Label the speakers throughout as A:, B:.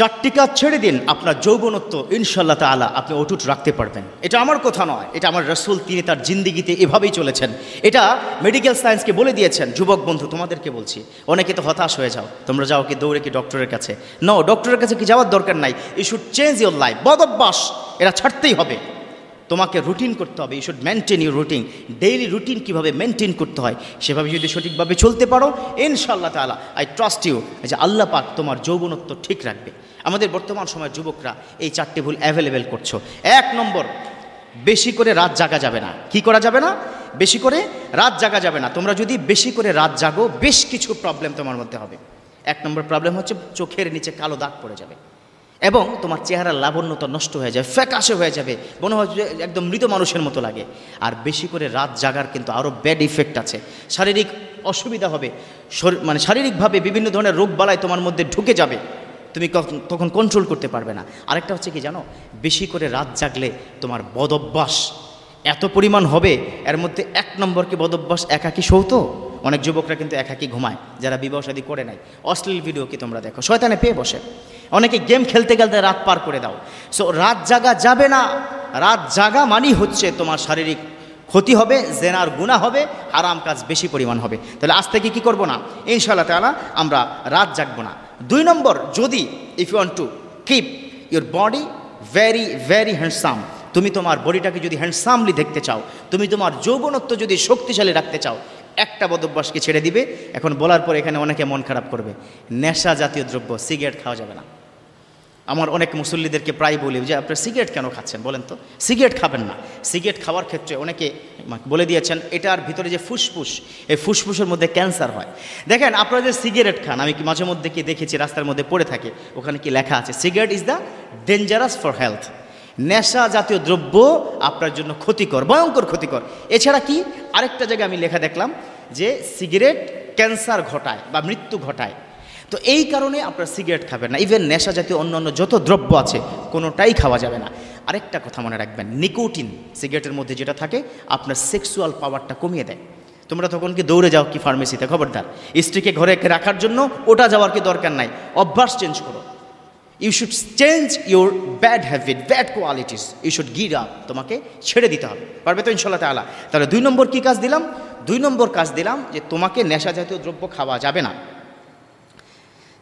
A: চারটি কাজ ছেড়ে দিন আপনার যৌবনত্ব ইনশাল্লাহ তালা আপনি অটুট রাখতে পারবেন এটা আমার কথা নয় এটা আমার রসুল তিনি তার জিন্দিগিতে এভাবেই চলেছেন এটা মেডিকেল সায়েন্সকে বলে দিয়েছেন যুবক বন্ধু তোমাদেরকে বলছি অনেকে তো হতাশ হয়ে যাও তোমরা যাও কি দৌড়ে কি ডক্টরের কাছে ন ডক্টরের কাছে কি যাওয়ার দরকার নাই you should change your life বদ অভ্যাস এরা ছাড়তেই হবে তোমাকে রুটিন করতে হবে you should maintain your routine daily routine কীভাবে মেনটেন করতে হয় সেভাবে যদি সঠিকভাবে চলতে পারো ইনশাল্লাহ তালা আই ট্রাস্ট ইউ যে আল্লাহ পাক তোমার যৌবনত্ব ঠিক রাখবে আমাদের বর্তমান সময়ের যুবকরা এই চারটি ভুল অ্যাভেলেবেল করছো এক নম্বর বেশি করে রাত জাগা যাবে না কি করা যাবে না বেশি করে রাত জাগা যাবে না তোমরা যদি বেশি করে রাত জাগো বেশ কিছু প্রবলেম তোমার মধ্যে হবে এক নম্বর প্রবলেম হচ্ছে চোখের নিচে কালো দাগ পড়ে যাবে এবং তোমার চেহারা লাবণ্যতা নষ্ট হয়ে যাবে ফ্যাকাশে হয়ে যাবে মনে হয় একদম মৃত মানুষের মতো লাগে আর বেশি করে রাত জাগার কিন্তু আরও ব্যাড ইফেক্ট আছে শারীরিক অসুবিধা হবে মানে শারীরিকভাবে বিভিন্ন ধরনের রোগ বালায় তোমার মধ্যে ঢুকে যাবে তুমি তখন কন্ট্রোল করতে পারবে না আরেকটা হচ্ছে কি জানো বেশি করে রাত জাগলে তোমার বদভ্যাস এত পরিমাণ হবে এর মধ্যে এক নম্বর কি বদভ্যাস একাকি সৌত অনেক যুবকরা কিন্তু একাকি ঘুমায় যারা বিবাহসাদী করে নাই অশ্লীল ভিডিও কি তোমরা দেখো শয়তানে পেয়ে বসে অনেকে গেম খেলতে খেলতে রাত পার করে দাও সো রাত জাগা যাবে না রাত জাগা মানেই হচ্ছে তোমার শারীরিক ক্ষতি হবে জেনার গুণা হবে আরাম কাজ বেশি পরিমাণ হবে তাহলে আজ থেকে কী করবো না ইনশাল্লাহ তালা আমরা রাত জাগবো না দুই নম্বর যদি if you want to keep your body very very handsome তুমি তোমার বডিটাকে যদি হ্যান্ডসামলি দেখতে চাও তুমি তোমার যৌবনত্ব যদি শক্তিশালী রাখতে চাও একটা বদভ্যাসকে ছেড়ে দিবে এখন বলার পর এখানে অনেকে মন খারাপ করবে নেশা জাতীয় দ্রব্য সিগারেট খাওয়া যাবে না আমার অনেক মুসল্লিদেরকে প্রায় বলি যে আপনি সিগারেট কেন খাচ্ছেন বলেন তো সিগারেট খাবেন না সিগারেট খাওয়ার ক্ষেত্রে অনেকে বলে দিয়েছেন এটার ভিতরে যে ফুসফুস এই ফুসফুসের মধ্যে ক্যান্সার হয় দেখেন আপনারা যে সিগারেট খান আমি কি মাঝে মধ্যে কি দেখেছি রাস্তার মধ্যে পড়ে থাকে ওখানে কি লেখা আছে cigarette is the dangerous for health নেশা জাতীয় দ্রব্য আপনার জন্য ক্ষতিকর ভয়ঙ্কর ক্ষতিকর এছাড়া কি আরেকটা জায়গায় আমি লেখা দেখলাম যে সিগারেট ক্যান্সার ঘটায় বা মৃত্যু ঘটায় তো এই কারণে আপনারা সিগারেট খাবেন না ইভেন নেশা জাতীয় অন্য অন্য যত দ্রব্য আছে কোনোটাই খাওয়া যাবে না আরেকটা কথা মনে রাখবেন নিকোটিন সিগারেটের মধ্যে যেটা থাকে আপনার সেক্সুয়াল পাওয়ারটা কমিয়ে দেয় তোমরা তখন কি দৌড়ে যাও কি ফার্মেসিতে খবরদার স্ত্রীকে ঘরে রাখার জন্য ওটা যাওয়ার কি দরকার নাই অভ্যাস চেঞ্জ করো you should change your bad habit bad qualities you should give up তোমাকে ছেড়ে দিতে হবে পারবে তো ইনশাল্লাহ তালা তাহলে দুই নম্বর কী কাজ দিলাম দুই নম্বর কাজ দিলাম যে তোমাকে নেশা জাতীয় দ্রব্য খাওয়া যাবে না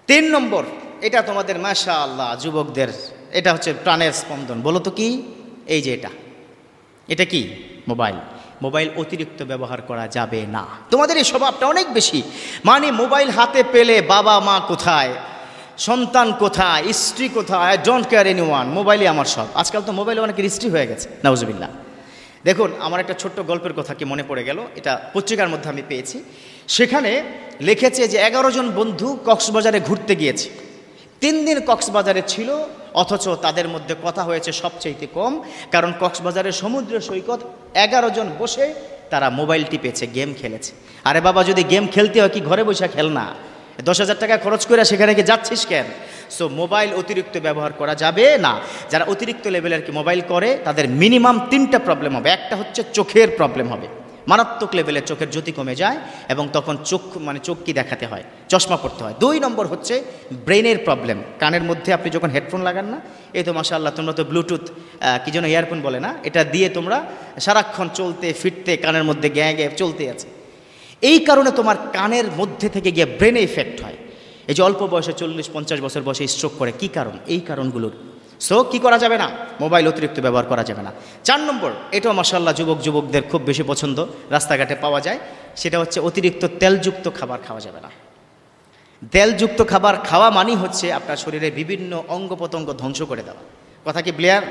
A: তিন নম্বর এটা তোমাদের মাশা আল্লাহ যুবকদের এটা হচ্ছে প্রাণের স্পন্দন বলো তো কি এই যে এটা এটা কি মোবাইল মোবাইল অতিরিক্ত ব্যবহার করা যাবে না তোমাদের এই স্বভাবটা অনেক বেশি মানে মোবাইল হাতে পেলে বাবা মা কোথায় সন্তান কোথায় স্ত্রী কোথায় I don't care anyone মোবাইলে আমার সব আজকাল তো মোবাইলে অনেকের স্ত্রী হয়ে গেছে নাউজবিল্লা দেখুন আমার একটা ছোট্ট গল্পের কথা কি মনে পড়ে গেল এটা পত্রিকার মধ্যে আমি পেয়েছি সেখানে লিখেছে যে এগারো জন বন্ধু কক্সবাজারে ঘুরতে গিয়েছে তিন দিন কক্সবাজারে ছিল অথচ তাদের মধ্যে কথা হয়েছে সবচেয়ে কম কারণ কক্সবাজারের সমুদ্র সৈকত এগারো জন বসে তারা মোবাইল টিপেছে গেম খেলেছে আরে বাবা যদি গেম খেলতে হয় কি ঘরে বসে খেল না দশ হাজার টাকা খরচ করে সেখানে কি যাচ্ছিস কেন সো মোবাইল অতিরিক্ত ব্যবহার করা যাবে না যারা অতিরিক্ত লেভেলের কি মোবাইল করে তাদের মিনিমাম তিনটা প্রবলেম হবে একটা হচ্ছে চোখের প্রবলেম হবে মারাত্মক লেভেলে চোখের জ্যোতি কমে যায় এবং তখন চোখ মানে চোখ কি দেখাতে হয় চশমা পড়তে হয় দুই নম্বর হচ্ছে ব্রেনের প্রবলেম কানের মধ্যে আপনি যখন হেডফোন লাগান না এই তো আল্লাহ তোমরা তো ব্লুটুথ কি যেন ইয়ারফোন বলে না এটা দিয়ে তোমরা সারাক্ষণ চলতে ফিরতে কানের মধ্যে গ্যাঁ গ্যাঁ চলতে আছে এই কারণে তোমার কানের মধ্যে থেকে গিয়ে ব্রেনে ইফেক্ট হয় এই যে অল্প বয়সে চল্লিশ পঞ্চাশ বছর বয়সে স্ট্রোক করে কি কারণ এই কারণগুলোর সো কি করা যাবে না মোবাইল অতিরিক্ত ব্যবহার করা যাবে না চার নম্বর এটাও মাসাল্লাহ যুবক যুবকদের খুব বেশি পছন্দ রাস্তাঘাটে পাওয়া যায় সেটা হচ্ছে অতিরিক্ত তেলযুক্ত খাবার খাওয়া যাবে না তেলযুক্ত খাবার খাওয়া মানেই হচ্ছে আপনার শরীরে বিভিন্ন অঙ্গ প্রত্যঙ্গ ধ্বংস করে দেওয়া কথা কি ব্লেয়ার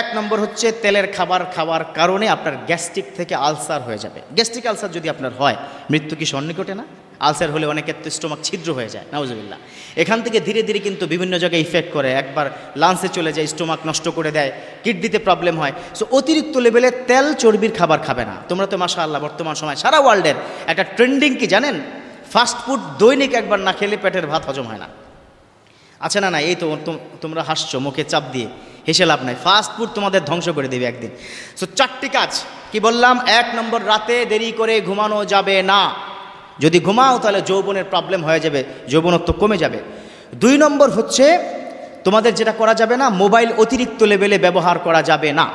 A: এক নম্বর হচ্ছে তেলের খাবার খাওয়ার কারণে আপনার গ্যাস্ট্রিক থেকে আলসার হয়ে যাবে গ্যাস্ট্রিক আলসার যদি আপনার হয় মৃত্যু কি সন্নিকটে না আলসার হলে অনেকের তো স্টোমাক ছিদ্র হয়ে যায় নাউজুবিল্লা এখান থেকে ধীরে ধীরে কিন্তু বিভিন্ন জায়গায় ইফেক্ট করে একবার লান্সে চলে যায় স্টোমাক নষ্ট করে দেয় কিডনিতে প্রবলেম হয় সো অতিরিক্ত লেভেলে তেল চর্বির খাবার খাবে না তোমরা তো মাসা আল্লাহ বর্তমান সময় সারা ওয়ার্ল্ডের একটা ট্রেন্ডিং কি জানেন ফাস্টফুড দৈনিক একবার না খেলে পেটের ভাত হজম হয় না আছে না না এই তো তোমরা হাসছো মুখে চাপ দিয়ে হেসে লাভ নাই ফাস্ট ফুড তোমাদের ধ্বংস করে দেবে একদিন সো চারটি কাজ কি বললাম এক নম্বর রাতে দেরি করে ঘুমানো যাবে না যদি ঘুমাও তাহলে যৌবনের প্রবলেম হয়ে যাবে যৌবনত্ব কমে যাবে দুই নম্বর হচ্ছে তোমাদের যেটা করা যাবে না মোবাইল অতিরিক্ত লেভেলে ব্যবহার করা যাবে না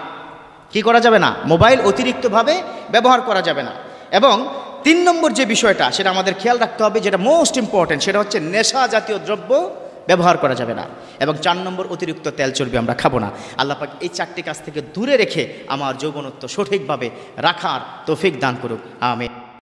A: কি করা যাবে না মোবাইল অতিরিক্তভাবে ব্যবহার করা যাবে না এবং তিন নম্বর যে বিষয়টা সেটা আমাদের খেয়াল রাখতে হবে যেটা মোস্ট ইম্পর্ট্যান্ট সেটা হচ্ছে নেশা জাতীয় দ্রব্য ব্যবহার করা যাবে না এবং চার নম্বর অতিরিক্ত তেল চর্বি আমরা খাবো না আল্লাপাক এই চারটি কাছ থেকে দূরে রেখে আমার যৌবনত্ব সঠিকভাবে রাখার তৌফিক দান করুক আমি